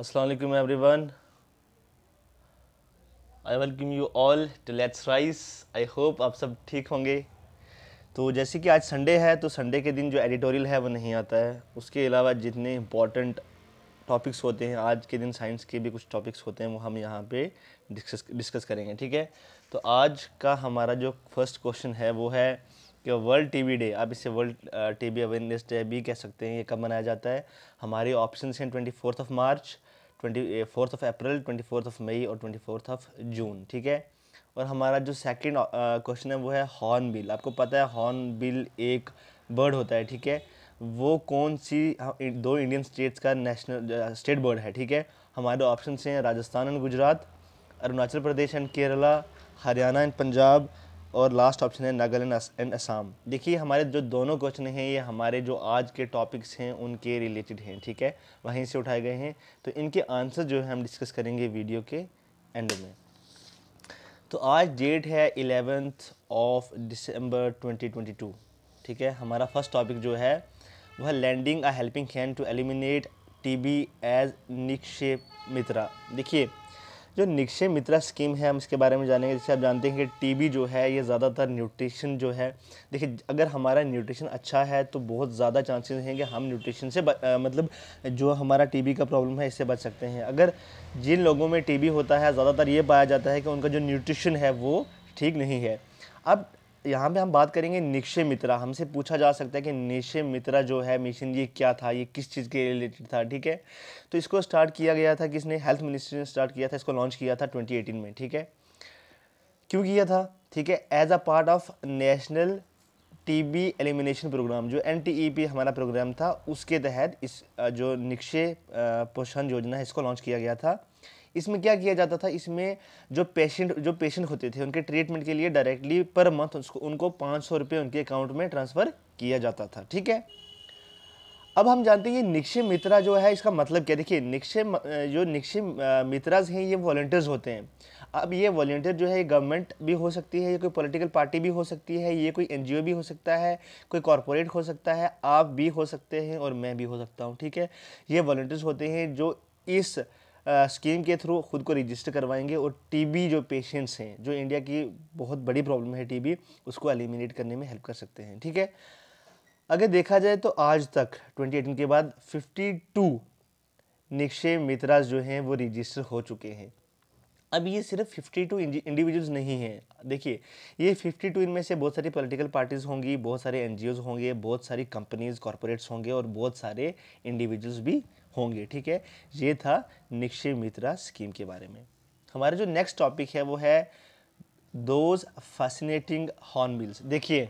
every everyone I welcome you all to let's rise I hope आप सब ठीक होंगे तो जैसे कि आज संडे है तो संडे के दिन जो एडिटोरियल है वो नहीं आता है उसके अलावा जितने इम्पॉर्टेंट टॉपिक्स होते हैं आज के दिन साइंस के भी कुछ टॉपिक्स होते हैं वो हम यहाँ पे डिस्कस डिस्कस करेंगे ठीक है तो आज का हमारा जो फर्स्ट क्वेश्चन है वो है कि वर्ल्ड टीवी डे आप इसे वर्ल्ड टीवी अवेयरनेस डे भी कह सकते हैं ये कब मनाया जाता है हमारे ऑप्शन हैं twenty fourth of March twenty fourth of April twenty fourth of May और ट्वेंटी फोर्थ ऑफ जून ठीक है और हमारा जो सेकंड क्वेश्चन है वो है हॉर्न बिल आपको पता है हॉर्न बिल एक बर्ड होता है ठीक है वो कौन सी दो इंडियन स्टेट्स का नेशनल स्टेट बर्ड है ठीक है हमारे ऑप्शन हैं Rajasthan and Gujarat Arunachal Pradesh and Kerala Haryana and Punjab और लास्ट ऑप्शन है नागालैंड एंड असम देखिए हमारे जो दोनों क्वेश्चन हैं ये हमारे जो आज के टॉपिक्स हैं उनके रिलेटेड हैं ठीक है वहीं से उठाए गए हैं तो इनके आंसर जो है हम डिस्कस करेंगे वीडियो के एंड में तो आज डेट है एलेवेंथ ऑफ दिसंबर 2022 ठीक है हमारा फर्स्ट टॉपिक जो है वह landing a helping hand to eliminate B as Nikshay Mitra देखिए जो निक्षय मित्रा स्कीम है हम इसके बारे में जानेंगे जैसे आप जानते हैं कि टीबी जो है ये ज़्यादातर न्यूट्रिशन जो है देखिए अगर हमारा न्यूट्रिशन अच्छा है तो बहुत ज़्यादा चांसेस हैं कि हम न्यूट्रिशन से आ, मतलब जो हमारा टीबी का प्रॉब्लम है इससे बच सकते हैं अगर जिन लोगों में टी होता है ज़्यादातर ये पाया जाता है कि उनका जो न्यूट्रिशन है वो ठीक नहीं है अब यहाँ पे हम बात करेंगे निक्षय मित्रा हमसे पूछा जा सकता है कि निक्षय मित्रा जो है मिशन ये क्या था ये किस चीज़ के रिलेटेड था ठीक है तो इसको स्टार्ट किया गया था किसने हेल्थ मिनिस्ट्री ने स्टार्ट किया था इसको लॉन्च किया था 2018 में ठीक है क्यों किया था ठीक है as a part of national T elimination programme जो एन e हमारा प्रोग्राम था उसके तहत इस जो निक्षय पोषण योजना है इसको लॉन्च किया गया था इसमें क्या किया जाता था इसमें जो पेशेंट जो पेशेंट होते थे उनके ट्रीटमेंट के लिए डायरेक्टली पर मंथ उसको उनको पाँच सौ रुपये उनके अकाउंट में ट्रांसफ़र किया जाता था ठीक है अब हम जानते हैं ये निक्षय मित्रा जो है इसका मतलब क्या देखिए निक्षय जो निक्षय मित्राज हैं ये वॉल्टियर्स होते हैं अब ये वॉल्टियर जो है ये गवर्नमेंट भी हो सकती है ये कोई पॉलिटिकल पार्टी भी हो सकती है ये कोई एनजीओ भी हो सकता है कोई कॉरपोरेट हो सकता है आप भी हो सकते हैं और मैं भी हो सकता हूँ ठीक है ये वॉल्टियर्स होते हैं जो इस स्कीम के थ्रू खुद को रजिस्टर करवाएंगे और टीबी जो पेशेंट्स हैं जो इंडिया की बहुत बड़ी प्रॉब्लम है टीबी उसको एलिमिनेट करने में हेल्प कर सकते हैं ठीक है अगर देखा जाए तो आज तक 2018 के बाद 52 निक्षय मित्राज जो हैं वो रजिस्टर हो चुके हैं अब ये सिर्फ 52 इंडिविजुअल्स नहीं हैं देखिए ये 52 इनमें से बहुत सारी पॉलिटिकल पार्टीज़ होंगी बहुत सारे एनजीओज होंगे बहुत सारी कंपनीज़ कॉरपोरेट्स होंगे और बहुत सारे इंडिविजुअल्स भी होंगे ठीक है ये था निक्षय मित्रा स्कीम के बारे में हमारा जो नेक्स्ट टॉपिक है वो है दोज फैसिनेटिंग हॉर्नबिल्स देखिए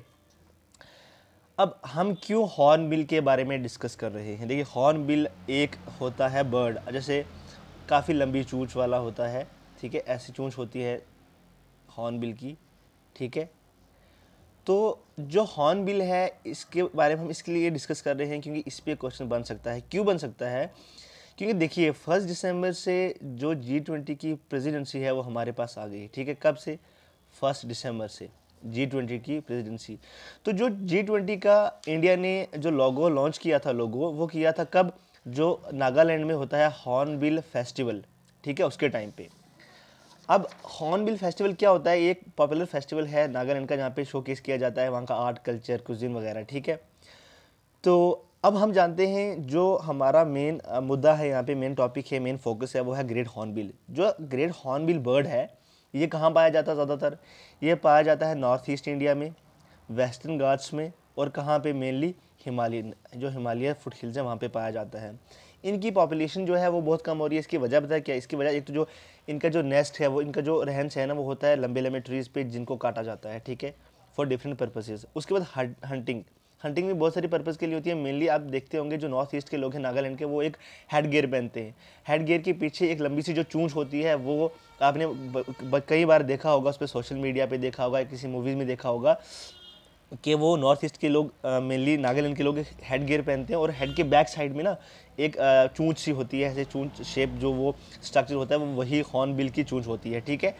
अब हम क्यों हॉर्नबिल के बारे में डिस्कस कर रहे हैं देखिए हॉर्नबिल एक होता है बर्ड जैसे काफ़ी लंबी चूँच वाला होता है ठीक है ऐसी चूँच होती है हॉर्नबिल की ठीक है तो जो हॉर्न बिल है इसके बारे में हम इसके लिए डिस्कस कर रहे हैं क्योंकि इस पर क्वेश्चन बन सकता है क्यों बन सकता है क्योंकि देखिए फर्स्ट दिसंबर से जो जी ट्वेंटी की प्रेसिडेंसी है वो हमारे पास आ गई ठीक है कब से फर्स्ट दिसंबर से जी ट्वेंटी की प्रेसिडेंसी तो जो जी ट्वेंटी का इंडिया ने जो लोगो लॉन्च किया था लोगो वो किया था कब जो नागालैंड में होता है बिल फेस्टिवल ठीक है उसके टाइम पर अब हॉर्नबिल फेस्टिवल क्या होता है एक पॉपुलर फेस्टिवल है नागालैंड का जहाँ पे शोकेस किया जाता है वहाँ का आर्ट कल्चर कुजिन वगैरह ठीक है तो अब हम जानते हैं जो हमारा मेन मुद्दा है यहाँ पे मेन टॉपिक है मेन फोकस है वो है ग्रेट हॉर्नबिल जो ग्रेट हॉर्नबिल बर्ड है ये कहाँ पाया जाता है ज़्यादातर ये पाया जाता है नॉर्थ ईस्ट इंडिया में वेस्टर्न घाट्स में और कहाँ पे मेनली हिमालय जो हिमालय फुट हिल्स हैं वहाँ पे पाया जाता है इनकी पॉपुलेशन जो है वो बहुत कम हो रही है इसकी वजह बताया क्या इसकी वजह एक तो जो इनका जो नेस्ट है वो इनका जो रहन सहन है वो होता है लंबे लंबे ट्रीज़ पे जिनको काटा जाता है ठीक है फॉर डिफरेंट पर्पजेज़ उसके बाद हंटिंग हंटिंग भी बहुत सारी पर्पज़ के लिए होती है मेनली आप देखते होंगे जो नॉर्थ ईस्ट के लोग हैं नागालैंड के वो एक हेड गेयर पहनते हैं हेड गेयर के पीछे एक लंबी सी जो चूँच होती है वो आपने कई बार देखा होगा उस पर सोशल मीडिया पे देखा होगा किसी मूवीज़ में देखा होगा कि वो नॉर्थ ईस्ट के लोग मेनली नागालैंड के लोग हेड गियर पहनते हैं और हेड के बैक साइड में ना एक चूँच सी होती है ऐसे चूँच शेप जो वो स्ट्रक्चर होता है वो वही हॉर्न बिल की चूंच होती है ठीक है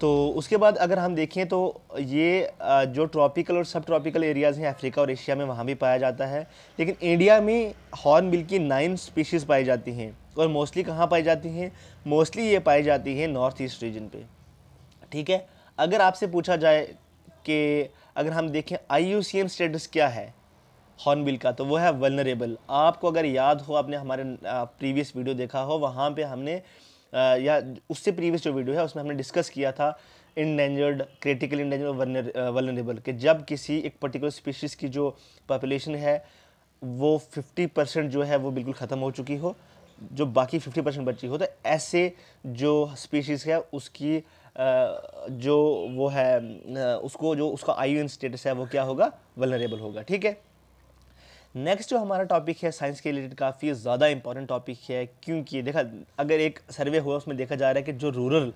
तो उसके बाद अगर हम देखें तो ये जो ट्रॉपिकल और सब ट्रॉपिकल एरियाज़ हैं अफ्रीका और एशिया में वहाँ भी पाया जाता है लेकिन इंडिया में हॉर्न बिल की नाइन स्पीशीज़ पाई जाती हैं और मोस्टली कहाँ पाई जाती हैं मोस्टली ये पाई जाती हैं नॉर्थ ईस्ट रीजन पर ठीक है अगर आपसे पूछा जाए आपके अगर हम देखें I U C M status क्या है हॉर्नबिल का तो वो है वनरेबल आपको अगर याद हो आपने हमारे प्रीवियस वीडियो देखा हो वहाँ पे हमने या उससे प्रीवियस जो वीडियो है उसमें हमने डिस्कस किया था इंडेंजर्ड क्रिटिकल इंडेंजर्ड वनरेबल कि जब किसी एक पर्टिकुलर स्पीशीज़ की जो पॉपुलेशन है वो 50 परसेंट जो है वो बिल्कुल ख़त्म हो चुकी हो जो बाकी 50 परसेंट बची हो तो ऐसे जो स्पीशीज़ है उसकी जो वो है उसको जो उसका आई स्टेटस है वो क्या होगा वलरेबल होगा ठीक है नेक्स्ट जो हमारा टॉपिक है साइंस के रिलेटेड काफ़ी ज़्यादा इंपॉर्टेंट टॉपिक है क्योंकि देखा अगर एक सर्वे हुआ उसमें देखा जा रहा है कि जो रूरल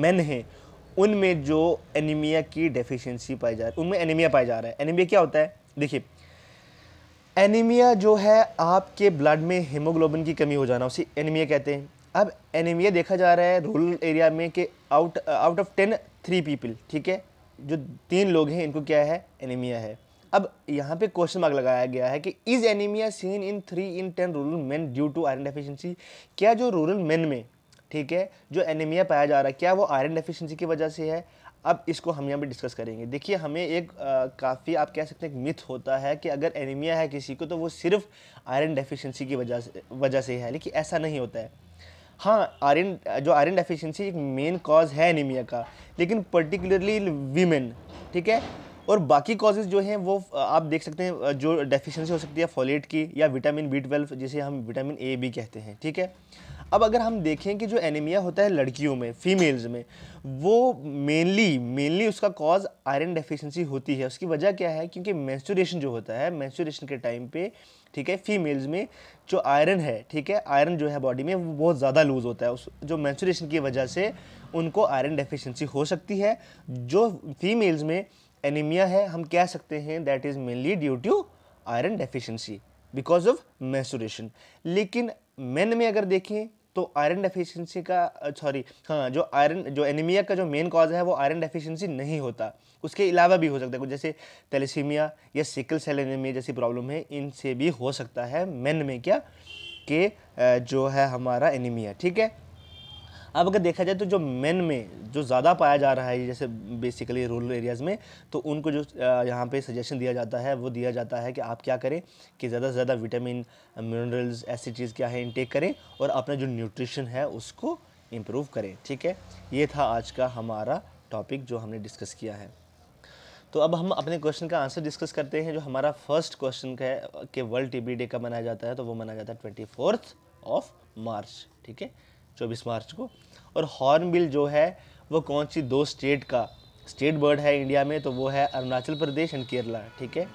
मैन हैं उनमें जो एनीमिया की डेफिशिएंसी पाई जा रही है उनमें एनीमिया पाया जा रहा है एनीमिया क्या होता है देखिए एनीमिया जो है आपके ब्लड में हीमोग्लोबिन की कमी हो जाना उसे एनीमिया कहते हैं अब एनीमिया देखा जा रहा है रूरल एरिया में कि out out of ten three people ठीक है जो तीन लोग हैं इनको क्या है एनीमिया है अब यहाँ पे क्वेश्चन मार्क लगाया गया है कि is anaemia seen in three in ten rural men due to iron deficiency क्या जो रूरल मेन में ठीक है जो एनीमिया पाया जा रहा है क्या वो आयरन डेफिशिएंसी की वजह से है अब इसको हम यहाँ पे डिस्कस करेंगे देखिए हमें एक काफ़ी आप कह सकते हैं एक मिथ होता है कि अगर एनीमिया है किसी को तो वो सिर्फ आयरन डेफिशिएंसी की वजह से वजह से है लेकिन ऐसा नहीं होता है हाँ आयरन जो आयरन डेफिशिएंसी एक मेन कॉज है एनीमिया का लेकिन पर्टिकुलरली वीमेन ठीक है और बाकी कॉजेज़ जो हैं वो आप देख सकते हैं जो डेफिशिएंसी हो सकती है फॉलेट की या विटामिन बी ट्वेल्व जिसे हम विटामिन ए भी कहते हैं ठीक है अब अगर हम देखें कि जो एनीमिया होता है लड़कियों में फीमेल्स में वो मेनली मेनली उसका कॉज आयरन डेफिशिएंसी होती है उसकी वजह क्या है क्योंकि मैंस्टोरेशन जो होता है मैंस्टोरेशन के टाइम पे ठीक है फीमेल्स में जो आयरन है ठीक है आयरन जो है बॉडी में वो बहुत ज़्यादा लूज़ होता है उस जो मैंस्टोरेशन की वजह से उनको आयरन डेफिशिएंसी हो सकती है जो फीमेल्स में एनीमिया है हम कह सकते हैं that is mainly due to iron deficiency because of menstruation लेकिन मेन में अगर देखें तो आयरन डेफिशिएंसी का सॉरी हाँ जो आयरन जो एनीमिया का जो मेन कॉज है वो आयरन डेफिशिएंसी नहीं होता उसके अलावा भी हो सकता है कुछ जैसे तेलेसीमिया या सिकल सेल एनीमिया जैसी प्रॉब्लम है इनसे भी हो सकता है मेन में क्या कि जो है हमारा एनीमिया ठीक है अब अगर देखा जाए तो जो मेन में जो ज़्यादा पाया जा रहा है जैसे बेसिकली रूरल एरियाज़ में तो उनको जो यहाँ पे सजेशन दिया जाता है वो दिया जाता है कि आप क्या करें कि ज़्यादा से ज़्यादा विटामिन मिनरल्स ऐसी चीज़ क्या है इनटेक करें और अपना जो न्यूट्रिशन है उसको इम्प्रूव करें ठीक है ये था आज का हमारा टॉपिक जो हमने डिस्कस किया है तो अब हम अपने क्वेश्चन का आंसर डिस्कस करते हैं जो हमारा फर्स्ट क्वेश्चन का है कि वर्ल्ड टीबी डे का मनाया जाता है तो वो मनाया जाता है ट्वेंटी फोर्थ ऑफ मार्च ठीक है चौबीस मार्च को और हॉर्नबिल जो है वो कौन सी दो स्टेट का स्टेट बर्ड है इंडिया में तो वो है अरुणाचल प्रदेश एंड केरला ठीक है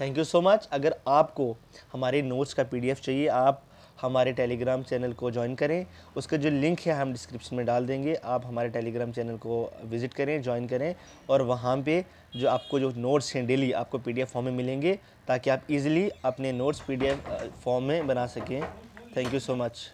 थैंक यू सो मच अगर आपको हमारे नोट्स का पीडीएफ चाहिए आप हमारे टेलीग्राम चैनल को ज्वाइन करें उसका जो लिंक है हम डिस्क्रिप्शन में डाल देंगे आप हमारे टेलीग्राम चैनल को विज़िट करें ज्वाइन करें और वहाँ पे जो आपको जो नोट्स हैं डेली आपको पीडीएफ फॉर्म में मिलेंगे ताकि आप इजीली अपने नोट्स पीडीएफ फॉर्म में बना सकें थैंक यू सो मच